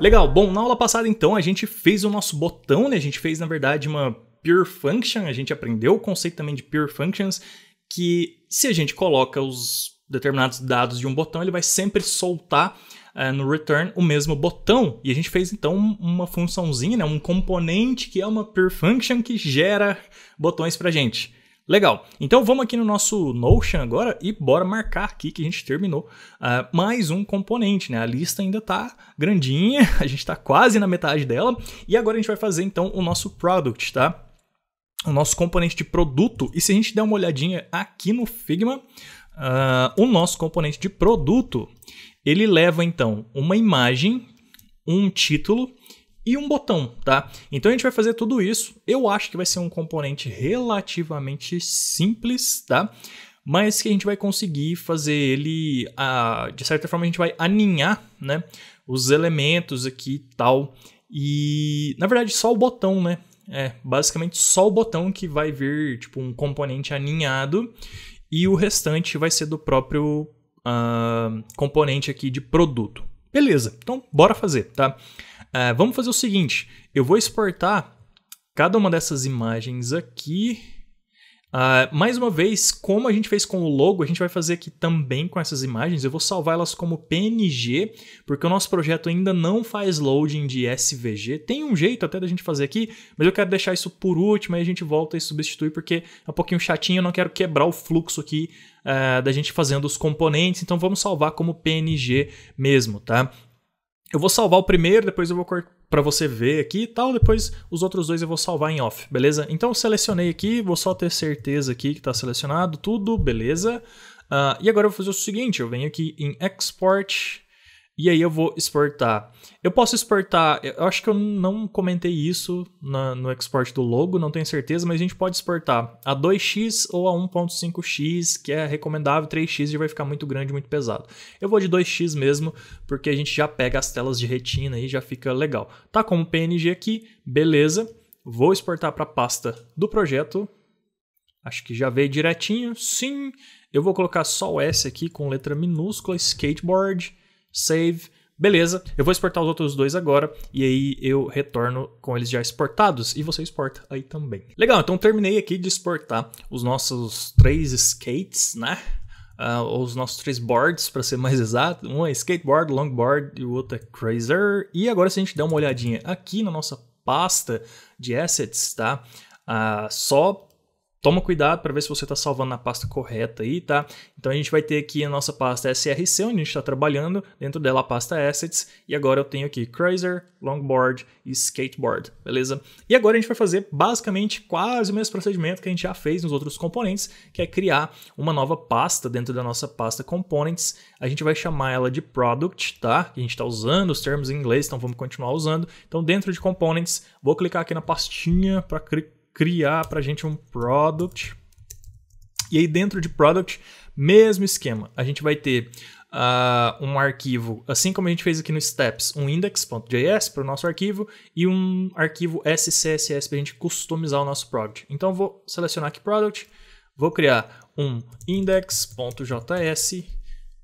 Legal, bom, na aula passada então a gente fez o nosso botão, né? A gente fez na verdade uma pure function, a gente aprendeu o conceito também de pure functions, que se a gente coloca os determinados dados de um botão, ele vai sempre soltar uh, no return o mesmo botão. E a gente fez então uma funçãozinha, né? um componente que é uma pure function que gera botões para gente. Legal, então vamos aqui no nosso Notion agora e bora marcar aqui que a gente terminou uh, mais um componente, né? A lista ainda tá grandinha, a gente tá quase na metade dela e agora a gente vai fazer então o nosso product, tá? O nosso componente de produto e se a gente der uma olhadinha aqui no Figma, uh, o nosso componente de produto ele leva então uma imagem, um título e um botão, tá? Então a gente vai fazer tudo isso. Eu acho que vai ser um componente relativamente simples, tá? Mas que a gente vai conseguir fazer ele, a, de certa forma, a gente vai aninhar, né? Os elementos aqui e tal. E, na verdade, só o botão, né? É, basicamente só o botão que vai vir, tipo, um componente aninhado. E o restante vai ser do próprio uh, componente aqui de produto. Beleza, então bora fazer, tá? Uh, vamos fazer o seguinte: eu vou exportar cada uma dessas imagens aqui. Uh, mais uma vez, como a gente fez com o logo, a gente vai fazer aqui também com essas imagens. Eu vou salvar elas como PNG, porque o nosso projeto ainda não faz loading de SVG. Tem um jeito até da gente fazer aqui, mas eu quero deixar isso por último e a gente volta e substitui, porque é um pouquinho chatinho, eu não quero quebrar o fluxo aqui uh, da gente fazendo os componentes. Então vamos salvar como PNG mesmo, tá? Eu vou salvar o primeiro, depois eu vou cortar para você ver aqui e tal, depois os outros dois eu vou salvar em off, beleza? Então eu selecionei aqui, vou só ter certeza aqui que está selecionado tudo, beleza? Uh, e agora eu vou fazer o seguinte, eu venho aqui em Export, e aí eu vou exportar. Eu posso exportar, eu acho que eu não comentei isso na, no export do logo, não tenho certeza, mas a gente pode exportar a 2x ou a 1.5x, que é recomendável, 3x já vai ficar muito grande, muito pesado. Eu vou de 2x mesmo, porque a gente já pega as telas de retina e já fica legal. Tá como PNG aqui, beleza. Vou exportar para a pasta do projeto. Acho que já veio direitinho, sim. Eu vou colocar só o S aqui com letra minúscula, skateboard save, beleza. Eu vou exportar os outros dois agora e aí eu retorno com eles já exportados e você exporta aí também. Legal, então terminei aqui de exportar os nossos três skates, né? Uh, os nossos três boards, para ser mais exato. Um é skateboard, longboard e o outro é crazer. E agora se a gente der uma olhadinha aqui na nossa pasta de assets, tá? Uh, só Toma cuidado para ver se você está salvando na pasta correta aí, tá? Então a gente vai ter aqui a nossa pasta SRC, onde a gente está trabalhando, dentro dela a pasta Assets, e agora eu tenho aqui Cruiser, Longboard e Skateboard, beleza? E agora a gente vai fazer basicamente quase o mesmo procedimento que a gente já fez nos outros componentes, que é criar uma nova pasta dentro da nossa pasta Components. A gente vai chamar ela de Product, tá? a gente está usando os termos em inglês, então vamos continuar usando. Então dentro de Components, vou clicar aqui na pastinha para criar criar para a gente um product. E aí dentro de product, mesmo esquema, a gente vai ter uh, um arquivo, assim como a gente fez aqui no Steps, um index.js para o nosso arquivo e um arquivo SCSS para a gente customizar o nosso product. Então vou selecionar aqui product, vou criar um index.js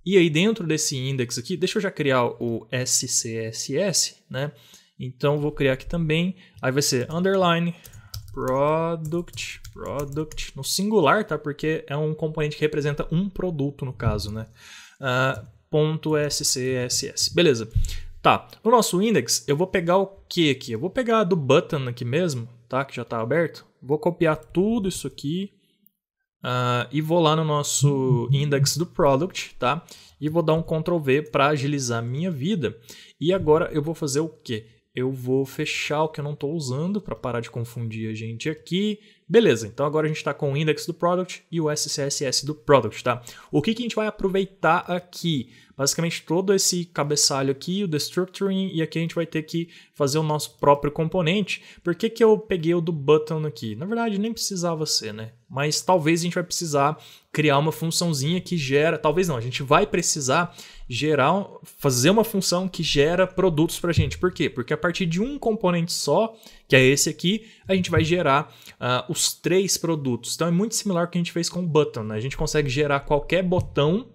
e aí dentro desse index aqui, deixa eu já criar o SCSS, né? Então vou criar aqui também, aí vai ser underline product, product, no singular, tá? Porque é um componente que representa um produto, no caso, né? Uh, ponto .scss, beleza. Tá, no nosso index, eu vou pegar o que aqui? Eu vou pegar do button aqui mesmo, tá? Que já está aberto. Vou copiar tudo isso aqui uh, e vou lá no nosso index do product, tá? E vou dar um Ctrl V para agilizar minha vida. E agora eu vou fazer o quê? eu vou fechar o que eu não estou usando para parar de confundir a gente aqui. Beleza, então agora a gente está com o index do product e o SCSS do product, tá? O que, que a gente vai aproveitar aqui? Basicamente todo esse cabeçalho aqui, o destructuring, e aqui a gente vai ter que fazer o nosso próprio componente. Por que, que eu peguei o do button aqui? Na verdade, nem precisava ser, né? Mas talvez a gente vai precisar criar uma funçãozinha que gera... Talvez não, a gente vai precisar gerar, fazer uma função que gera produtos para a gente. Por quê? Porque a partir de um componente só que é esse aqui, a gente vai gerar uh, os três produtos. Então é muito similar ao que a gente fez com o button, né? A gente consegue gerar qualquer botão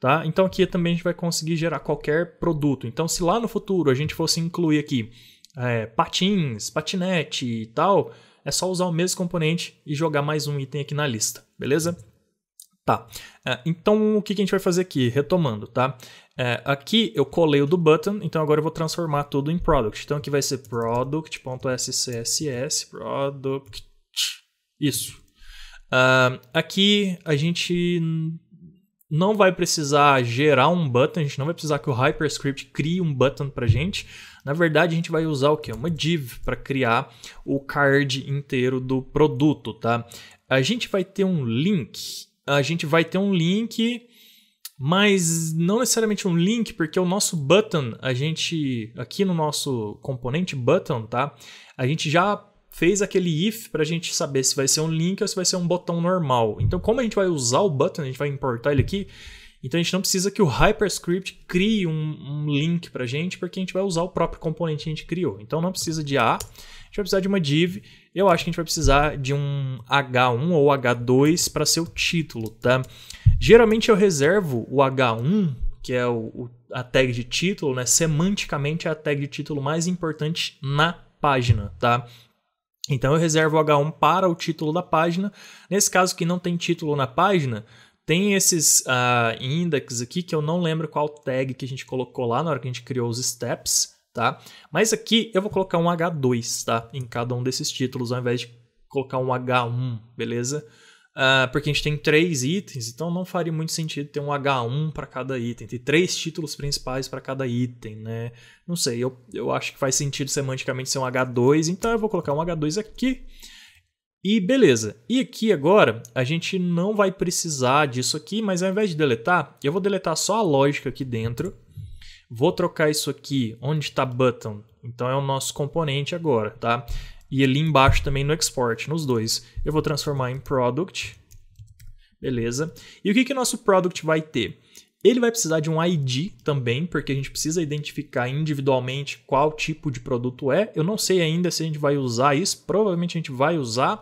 Tá? Então aqui também a gente vai conseguir gerar qualquer produto. Então se lá no futuro a gente fosse incluir aqui é, patins, patinete e tal, é só usar o mesmo componente e jogar mais um item aqui na lista, beleza? Tá, é, então o que a gente vai fazer aqui? Retomando, tá? É, aqui eu colei o do button, então agora eu vou transformar tudo em product. Então aqui vai ser product.scss, product, isso. Uh, aqui a gente não vai precisar gerar um button, a gente não vai precisar que o Hyperscript crie um button para gente. Na verdade, a gente vai usar o que? Uma div para criar o card inteiro do produto, tá? A gente vai ter um link a gente vai ter um link, mas não necessariamente um link, porque o nosso button, a gente aqui no nosso componente button, tá? A gente já fez aquele if para a gente saber se vai ser um link ou se vai ser um botão normal. Então, como a gente vai usar o button, a gente vai importar ele aqui. Então a gente não precisa que o Hyperscript crie um, um link para a gente, porque a gente vai usar o próprio componente que a gente criou. Então não precisa de A, a gente vai precisar de uma div. Eu acho que a gente vai precisar de um H1 ou H2 para ser o título, tá? Geralmente eu reservo o H1, que é o, o, a tag de título, né? Semanticamente é a tag de título mais importante na página, tá? Então eu reservo o H1 para o título da página. Nesse caso que não tem título na página, tem esses uh, index aqui que eu não lembro qual tag que a gente colocou lá na hora que a gente criou os steps, tá? Mas aqui eu vou colocar um H2, tá? Em cada um desses títulos, ao invés de colocar um H1, beleza? Uh, porque a gente tem três itens, então não faria muito sentido ter um H1 para cada item, ter três títulos principais para cada item, né? Não sei, eu, eu acho que faz sentido semanticamente ser um H2, então eu vou colocar um H2 aqui. E beleza, e aqui agora a gente não vai precisar disso aqui, mas ao invés de deletar, eu vou deletar só a lógica aqui dentro. Vou trocar isso aqui onde está button, então é o nosso componente agora, tá? E ali embaixo também no export, nos dois. Eu vou transformar em product, beleza? E o que, que nosso product vai ter? Ele vai precisar de um ID também, porque a gente precisa identificar individualmente qual tipo de produto é. Eu não sei ainda se a gente vai usar isso, provavelmente a gente vai usar.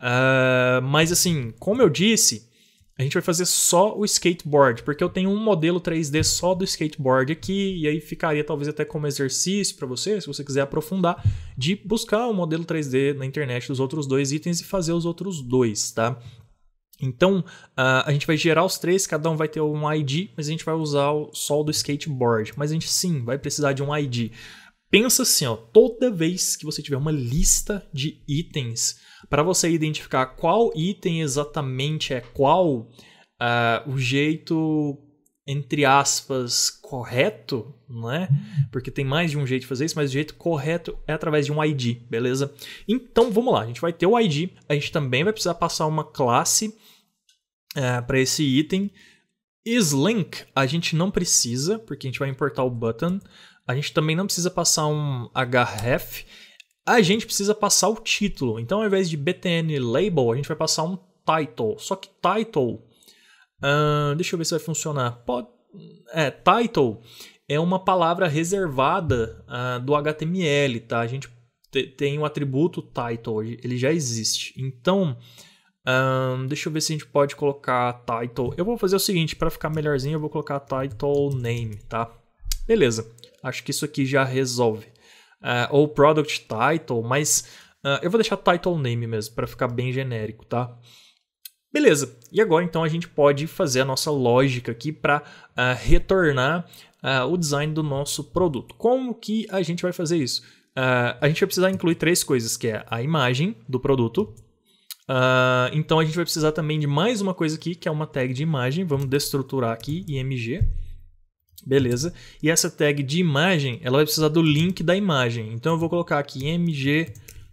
Uh, mas assim, como eu disse, a gente vai fazer só o skateboard, porque eu tenho um modelo 3D só do skateboard aqui, e aí ficaria talvez até como exercício para você, se você quiser aprofundar, de buscar o um modelo 3D na internet dos outros dois itens e fazer os outros dois, tá? Então, uh, a gente vai gerar os três, cada um vai ter um ID, mas a gente vai usar o, sol do skateboard. Mas a gente sim vai precisar de um ID. Pensa assim, ó, toda vez que você tiver uma lista de itens, para você identificar qual item exatamente é qual, uh, o jeito, entre aspas, correto, né? Porque tem mais de um jeito de fazer isso, mas o jeito correto é através de um ID, beleza? Então vamos lá, a gente vai ter o ID, a gente também vai precisar passar uma classe é, para esse item. isLink a gente não precisa, porque a gente vai importar o button. A gente também não precisa passar um href. A gente precisa passar o título. Então, ao invés de btn label, a gente vai passar um title. Só que title... Uh, deixa eu ver se vai funcionar. Pode, é, title é uma palavra reservada uh, do HTML, tá? A gente tem o um atributo title, ele já existe. Então, um, deixa eu ver se a gente pode colocar title. Eu vou fazer o seguinte, para ficar melhorzinho, eu vou colocar title name, tá? Beleza, acho que isso aqui já resolve. Uh, ou product title, mas uh, eu vou deixar title name mesmo, para ficar bem genérico, tá? Beleza, e agora então a gente pode fazer a nossa lógica aqui para uh, ah, retornar ah, o design do nosso produto. Como que a gente vai fazer isso? a gente vai precisar incluir três coisas, que é a imagem do produto, Uh, então a gente vai precisar também de mais uma coisa aqui, que é uma tag de imagem. Vamos destruturar aqui, img. Beleza. E essa tag de imagem, ela vai precisar do link da imagem. Então eu vou colocar aqui img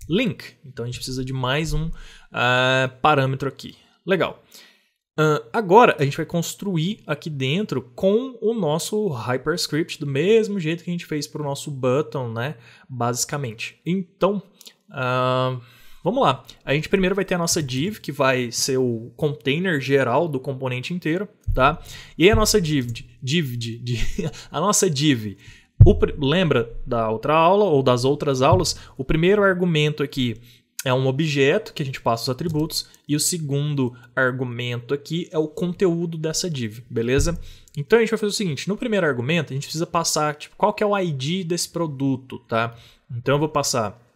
link. Então a gente precisa de mais um uh, parâmetro aqui. Legal. Uh, agora a gente vai construir aqui dentro com o nosso hyperscript do mesmo jeito que a gente fez para o nosso button, né? Basicamente. Então, uh, Vamos lá. A gente primeiro vai ter a nossa div, que vai ser o container geral do componente inteiro, tá? E aí a nossa div, div, div, div a nossa div. O, lembra da outra aula ou das outras aulas? O primeiro argumento aqui é um objeto que a gente passa os atributos e o segundo argumento aqui é o conteúdo dessa div, beleza? Então a gente vai fazer o seguinte, no primeiro argumento a gente precisa passar tipo, qual que é o ID desse produto, tá? Então eu vou passar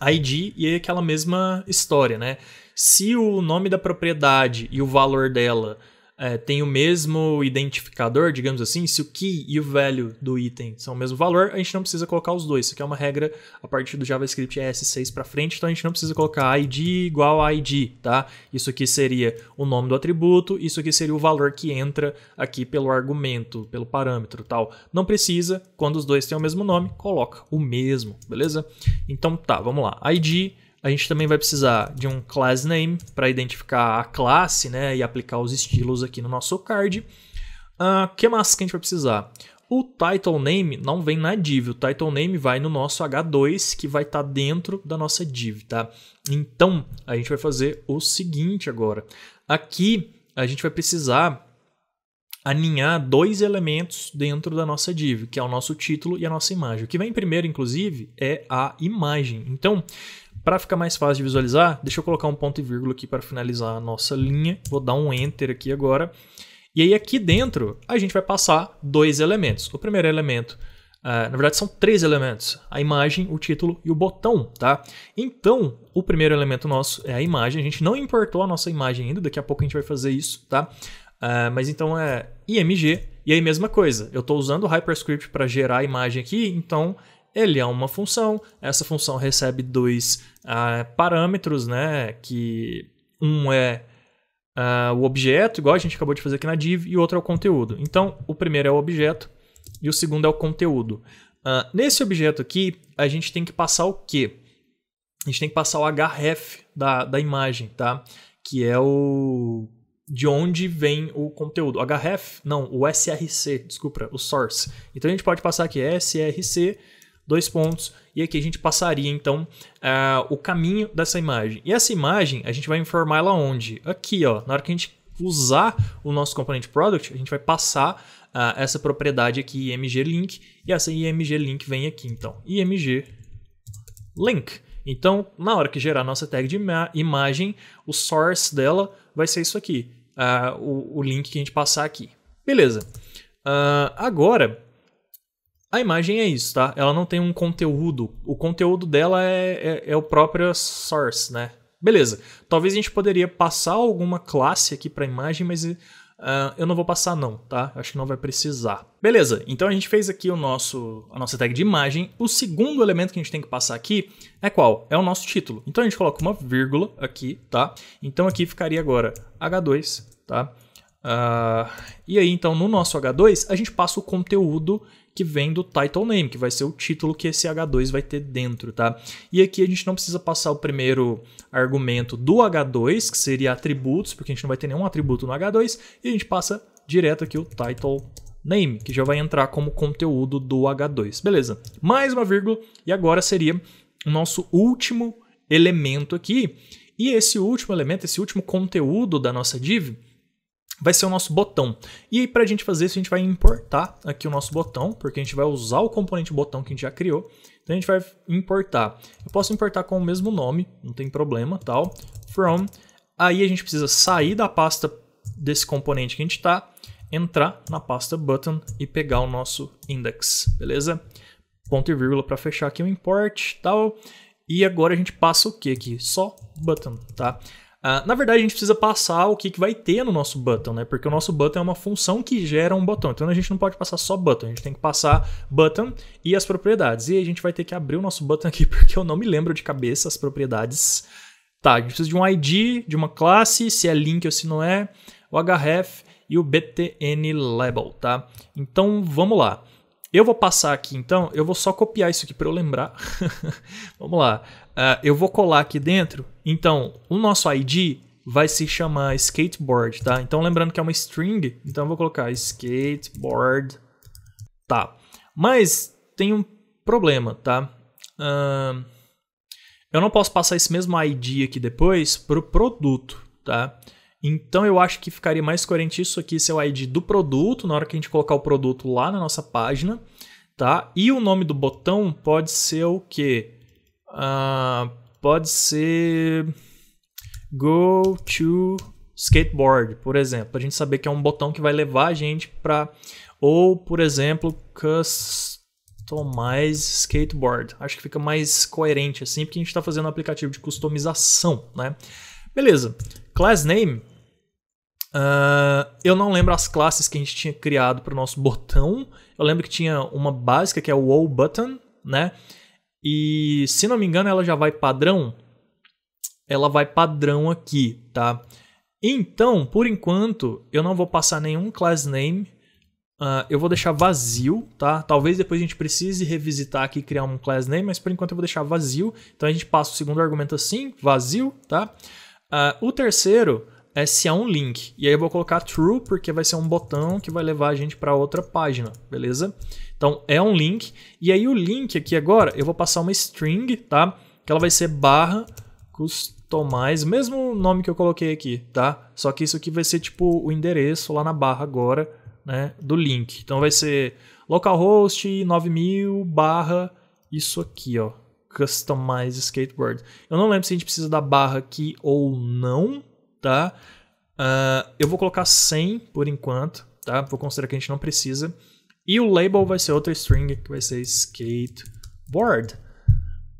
ID e aquela mesma história, né? Se o nome da propriedade e o valor dela é, tem o mesmo identificador, digamos assim, se o key e o value do item são o mesmo valor, a gente não precisa colocar os dois. Isso aqui é uma regra a partir do JavaScript ES6 para frente, então a gente não precisa colocar ID igual a ID, tá? Isso aqui seria o nome do atributo, isso aqui seria o valor que entra aqui pelo argumento, pelo parâmetro tal. Não precisa, quando os dois têm o mesmo nome, coloca o mesmo, beleza? Então tá, vamos lá. ID a gente também vai precisar de um class name para identificar a classe né, e aplicar os estilos aqui no nosso card. O uh, ah, que mais que a gente vai precisar? O title name não vem na div, o title name vai no nosso H2 que vai estar tá dentro da nossa div, tá? Então, a gente vai fazer o seguinte agora. Aqui a gente vai precisar aninhar dois elementos dentro da nossa div, que é o nosso título e a nossa imagem. O que vem primeiro, inclusive, é a imagem. Então, para ficar mais fácil de visualizar, deixa eu colocar um ponto e vírgula aqui para finalizar a nossa linha. Vou dar um Enter aqui agora. E aí aqui dentro a gente vai passar dois elementos. O primeiro elemento, ah, na verdade são três elementos, a imagem, o título e o botão, tá? Então, o primeiro elemento nosso é a imagem, a gente não importou a nossa imagem ainda, daqui a pouco a gente vai fazer isso, tá? Ah, mas então é IMG, e aí mesma coisa, eu estou usando o Hyperscript para gerar a imagem aqui, então ele é uma função, essa função recebe dois uh, parâmetros, né? Que um é uh, o objeto, igual a gente acabou de fazer aqui na div, e o outro é o conteúdo. Então, o primeiro é o objeto e o segundo é o conteúdo. Uh, nesse objeto aqui, a gente tem que passar o quê? A gente tem que passar o href da, da imagem, tá? Que é o de onde vem o conteúdo. O href, não, o src, desculpa, o source. Então a gente pode passar aqui src dois pontos, e aqui a gente passaria então uh, o caminho dessa imagem. E essa imagem a gente vai informar ela onde? Aqui, ó, na hora que a gente usar o nosso componente product, a gente vai passar uh, essa propriedade aqui img link e essa img link vem aqui então, img link. Então, na hora que gerar nossa tag de ima imagem, o source dela vai ser isso aqui, uh, o, o, link que a gente passar aqui. Beleza. Uh, agora, a imagem é isso, tá? Ela não tem um conteúdo. O conteúdo dela é, é, é o próprio source, né? Beleza. Talvez a gente poderia passar alguma classe aqui para a imagem, mas uh, eu não vou passar não, tá? Acho que não vai precisar. Beleza. Então a gente fez aqui o nosso a nossa tag de imagem. O segundo elemento que a gente tem que passar aqui é qual? É o nosso título. Então a gente coloca uma vírgula aqui, tá? Então aqui ficaria agora H2, tá? Uh, e aí, então, no nosso H2, a gente passa o conteúdo que vem do title name, que vai ser o título que esse H2 vai ter dentro, tá? E aqui a gente não precisa passar o primeiro argumento do H2, que seria atributos, porque a gente não vai ter nenhum atributo no H2, e a gente passa direto aqui o title name, que já vai entrar como conteúdo do H2. Beleza. Mais uma vírgula, e agora seria o nosso último elemento aqui. E esse último elemento, esse último conteúdo da nossa div, vai ser o nosso botão. E aí, para a gente fazer isso, a gente vai importar aqui o nosso botão, porque a gente vai usar o componente botão que a gente já criou. Então, a gente vai importar. Eu posso importar com o mesmo nome, não tem problema, tal, from. Aí, a gente precisa sair da pasta desse componente que a gente está, entrar na pasta button e pegar o nosso index, beleza? Ponto e vírgula para fechar aqui o import, tal. E agora a gente passa o que aqui? Só button, tá? Ah, na verdade, a gente precisa passar o que, que vai ter no nosso button, né? Porque o nosso button é uma função que gera um botão. Então a gente não pode passar só button, a gente tem que passar button e as propriedades. E a gente vai ter que abrir o nosso button aqui, porque eu não me lembro de cabeça as propriedades. Tá, a gente precisa de um ID, de uma classe, se é link ou se não é, o href e o btn label, tá? Então vamos lá. Eu vou passar aqui então, eu vou só copiar isso aqui para eu lembrar. Vamos lá. Uh, eu vou colar aqui dentro. Então, o nosso ID vai se chamar skateboard, tá? Então, lembrando que é uma string, então eu vou colocar skateboard, tá? Mas tem um problema, tá? Uh, eu não posso passar esse mesmo ID aqui depois para o produto, tá? Então eu acho que ficaria mais coerente isso aqui ser o ID do produto, na hora que a gente colocar o produto lá na nossa página, tá? E o nome do botão pode ser o quê? Uh, pode ser Go to Skateboard, por exemplo. Para a gente saber que é um botão que vai levar a gente para... Ou, por exemplo, customize skateboard. Acho que fica mais coerente assim, porque a gente está fazendo um aplicativo de customização, né? Beleza. Class name, Uh, eu não lembro as classes que a gente tinha criado para o nosso botão. Eu lembro que tinha uma básica que é o Wow Button, né? E se não me engano, ela já vai padrão. Ela vai padrão aqui, tá? Então, por enquanto, eu não vou passar nenhum class name. Uh, eu vou deixar vazio, tá? Talvez depois a gente precise revisitar aqui e criar um class name, mas por enquanto eu vou deixar vazio. Então a gente passa o segundo argumento assim, vazio, tá? Uh, o terceiro, é se há um link. E aí eu vou colocar true porque vai ser um botão que vai levar a gente para outra página, beleza? Então é um link. E aí o link aqui agora, eu vou passar uma string, tá? Que ela vai ser barra customize, mesmo nome que eu coloquei aqui, tá? Só que isso aqui vai ser tipo o endereço lá na barra agora, né, do link. Então vai ser localhost 9000 barra isso aqui, ó, customize skateboard. Eu não lembro se a gente precisa da barra aqui ou não, tá? Uh, eu vou colocar 100 por enquanto, tá? Vou considerar que a gente não precisa. E o label vai ser outra string, que vai ser skateboard.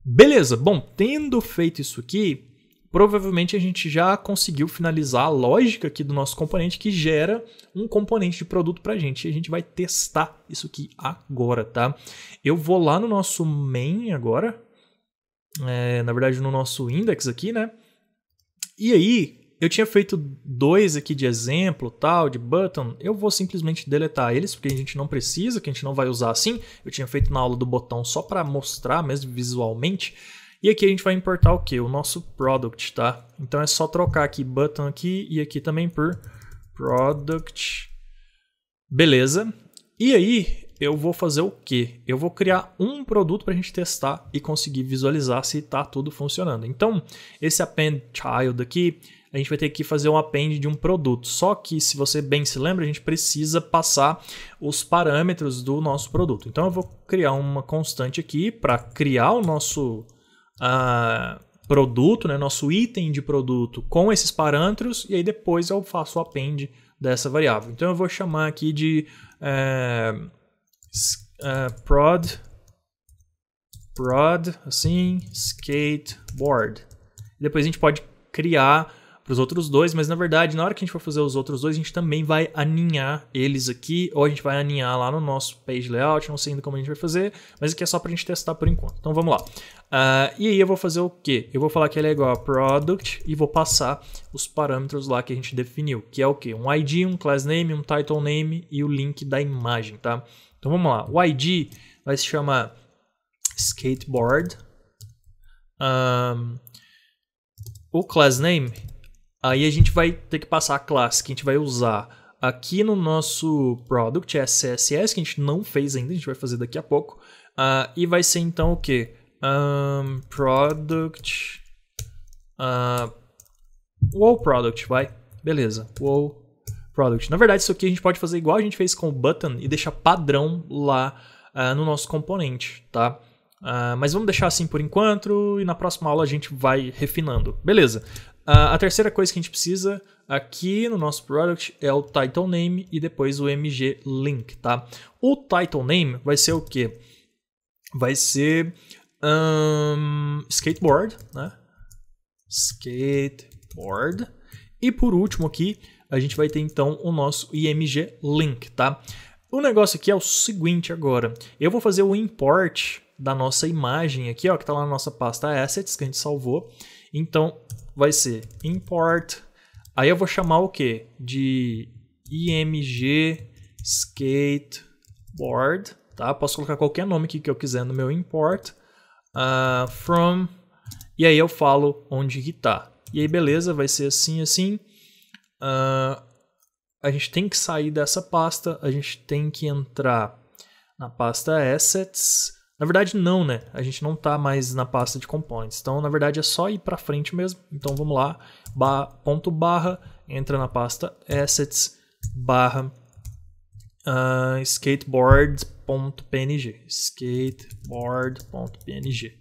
Beleza, bom, tendo feito isso aqui, provavelmente a gente já conseguiu finalizar a lógica aqui do nosso componente que gera um componente de produto para a gente. E a gente vai testar isso aqui agora, tá? Eu vou lá no nosso main agora, é, na verdade no nosso index aqui, né? E aí, eu tinha feito dois aqui de exemplo, tal, de button. Eu vou simplesmente deletar eles, porque a gente não precisa, que a gente não vai usar assim. Eu tinha feito na aula do botão só para mostrar mesmo visualmente. E aqui a gente vai importar o que? O nosso product, tá? Então é só trocar aqui button aqui e aqui também por product. Beleza. E aí eu vou fazer o que? Eu vou criar um produto para a gente testar e conseguir visualizar se está tudo funcionando. Então esse append child aqui a gente vai ter que fazer um append de um produto. Só que, se você bem se lembra, a gente precisa passar os parâmetros do nosso produto. Então, eu vou criar uma constante aqui para criar o nosso uh, produto, né, nosso item de produto com esses parâmetros, e aí depois eu faço o append dessa variável. Então, eu vou chamar aqui de uh, uh, prod prod, assim, skateboard. Depois a gente pode criar para os outros dois, mas na verdade, na hora que a gente for fazer os outros dois, a gente também vai aninhar eles aqui, ou a gente vai aninhar lá no nosso page layout, não sei ainda como a gente vai fazer, mas aqui é só para a gente testar por enquanto. Então vamos lá. Uh, e aí eu vou fazer o quê? Eu vou falar que ele é igual a product e vou passar os parâmetros lá que a gente definiu, que é o quê? Um ID, um class name, um title name e o link da imagem, tá? Então vamos lá. O ID vai se chamar skateboard. Um, o class name Aí a gente vai ter que passar a classe que a gente vai usar aqui no nosso product, SSS, é CSS, que a gente não fez ainda, a gente vai fazer daqui a pouco. Uh, e vai ser então o quê? Um, product. Uh, ah, wow product, vai. Beleza, wow product. Na verdade, isso aqui a gente pode fazer igual a gente fez com o button e deixar padrão lá uh, no nosso componente, tá? Uh, mas vamos deixar assim por enquanto e na próxima aula a gente vai refinando. Beleza. Uh, a terceira coisa que a gente precisa aqui no nosso product é o title name e depois o mg link, tá? O title name vai ser o quê? Vai ser um, skateboard, né? Skateboard. E por último aqui, a gente vai ter então o nosso img link, tá? O negócio aqui é o seguinte agora. Eu vou fazer o import da nossa imagem aqui, ó, que está lá na nossa pasta assets que a gente salvou. Então, vai ser import. Aí eu vou chamar o que? De img skateboard, tá? Posso colocar qualquer nome que eu quiser no meu import. Uh, from. E aí eu falo onde que tá. E aí beleza, vai ser assim, assim. Uh, a gente tem que sair dessa pasta, a gente tem que entrar na pasta assets na verdade, não, né? A gente não está mais na pasta de components. Então, na verdade, é só ir para frente mesmo. Então, vamos lá. Ba ponto barra, entra na pasta assets, barra uh, ah, skateboard.png. Skateboard.png.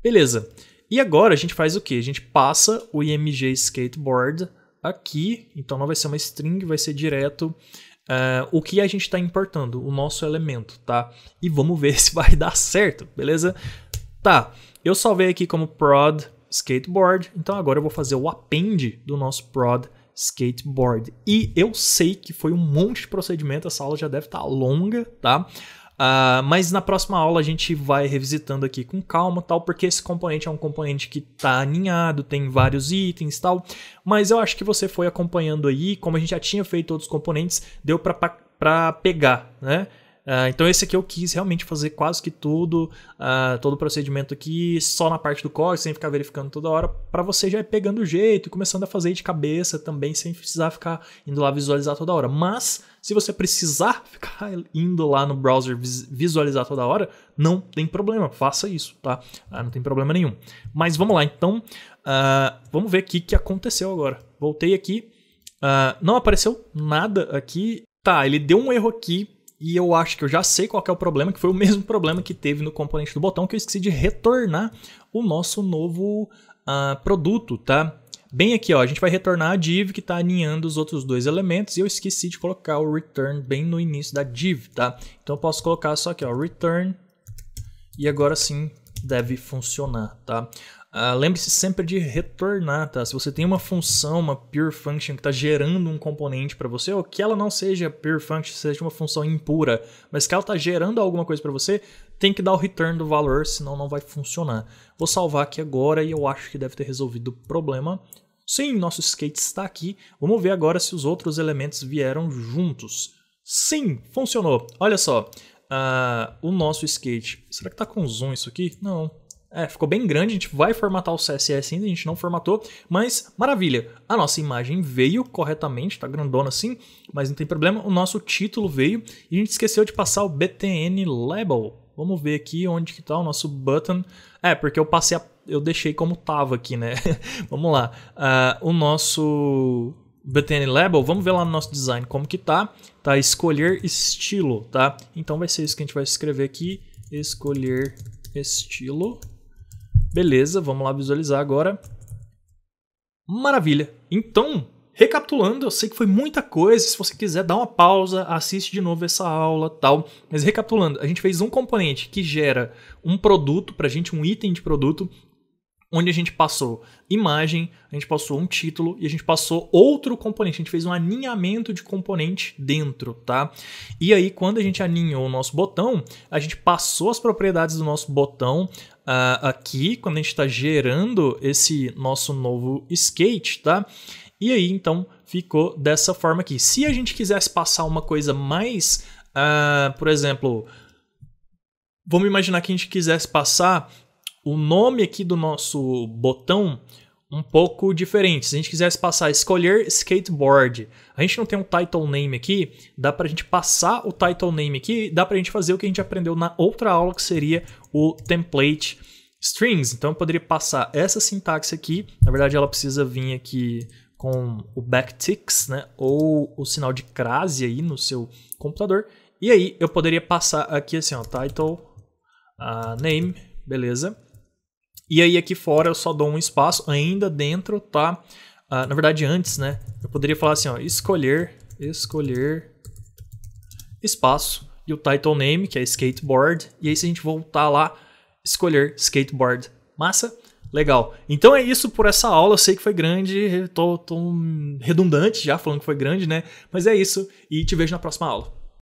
Beleza. E agora a gente faz o que? A gente passa o img skateboard aqui. Então, não vai ser uma string, vai ser direto Uh, o que a gente está importando, o nosso elemento, tá? E vamos ver se vai dar certo, beleza? Tá, eu salvei aqui como prod skateboard, então agora eu vou fazer o append do nosso prod skateboard. E eu sei que foi um monte de procedimento, essa aula já deve estar tá longa, tá? Uh, mas na próxima aula a gente vai revisitando aqui com calma tal, porque esse componente é um componente que está aninhado, tem vários itens tal. Mas eu acho que você foi acompanhando aí, como a gente já tinha feito outros componentes, deu para pegar, né? Uh, então esse aqui eu quis realmente fazer quase que tudo, uh, todo o procedimento aqui, só na parte do código, sem ficar verificando toda hora, para você já ir pegando o jeito e começando a fazer de cabeça também, sem precisar ficar indo lá visualizar toda hora. Mas se você precisar ficar indo lá no browser visualizar toda hora, não tem problema, faça isso, tá? Ah, não tem problema nenhum. Mas vamos lá, então, uh, vamos ver o que aconteceu agora. Voltei aqui, uh, não apareceu nada aqui. Tá, ele deu um erro aqui, e eu acho que eu já sei qual é o problema, que foi o mesmo problema que teve no componente do botão, que eu esqueci de retornar o nosso novo uh, produto, tá? Bem aqui, ó, a gente vai retornar a div que está alinhando os outros dois elementos e eu esqueci de colocar o return bem no início da div, tá? Então eu posso colocar só aqui, ó, return e agora sim deve funcionar, tá? Ah, lembre-se sempre de retornar, tá? Se você tem uma função, uma pure function que está gerando um componente para você, ou que ela não seja pure function, seja uma função impura, mas que ela está gerando alguma coisa para você, tem que dar o return do valor, senão não vai funcionar. Vou salvar aqui agora e eu acho que deve ter resolvido o problema. Sim, nosso skate está aqui. Vamos ver agora se os outros elementos vieram juntos. Sim, funcionou. Olha só, uh, o nosso skate... Será que está com zoom isso aqui? Não, é, ficou bem grande, a gente vai formatar o CSS ainda, a gente não formatou, mas maravilha. A nossa imagem veio corretamente, tá grandona assim, mas não tem problema. O nosso título veio e a gente esqueceu de passar o btn label Vamos ver aqui onde que tá o nosso button. É, porque eu passei a, eu deixei como tava aqui, né? vamos lá. Uh, o nosso button label, vamos ver lá no nosso design como que tá. Tá escolher estilo, tá? Então vai ser isso que a gente vai escrever aqui, escolher estilo. Beleza, vamos lá visualizar agora. Maravilha. Então, Recapitulando, eu sei que foi muita coisa, se você quiser dar uma pausa, assiste de novo essa aula, tal. Mas recapitulando, a gente fez um componente que gera um produto para a gente, um item de produto, onde a gente passou imagem, a gente passou um título e a gente passou outro componente. A gente fez um aninhamento de componente dentro, tá? E aí, quando a gente aninhou o nosso botão, a gente passou as propriedades do nosso botão uh, aqui, quando a gente está gerando esse nosso novo skate, tá? E aí, então, ficou dessa forma aqui. Se a gente quisesse passar uma coisa mais, uh, por exemplo, vamos imaginar que a gente quisesse passar o nome aqui do nosso botão um pouco diferente. Se a gente quisesse passar escolher skateboard, a gente não tem um title name aqui, dá para a gente passar o title name aqui, dá para a gente fazer o que a gente aprendeu na outra aula que seria o template strings. Então eu poderia passar essa sintaxe aqui, na verdade ela precisa vir aqui com o backticks, né, ou o sinal de crase aí no seu computador. E aí eu poderia passar aqui assim, ó, title, uh, name, beleza. E aí aqui fora eu só dou um espaço, ainda dentro tá, uh, na verdade antes, né, eu poderia falar assim, ó, escolher, escolher, espaço, e o title name, que é skateboard, e aí se a gente voltar lá, escolher skateboard, massa. Legal. Então é isso por essa aula. Eu sei que foi grande, tô, tô redundante já falando que foi grande, né? Mas é isso e te vejo na próxima aula.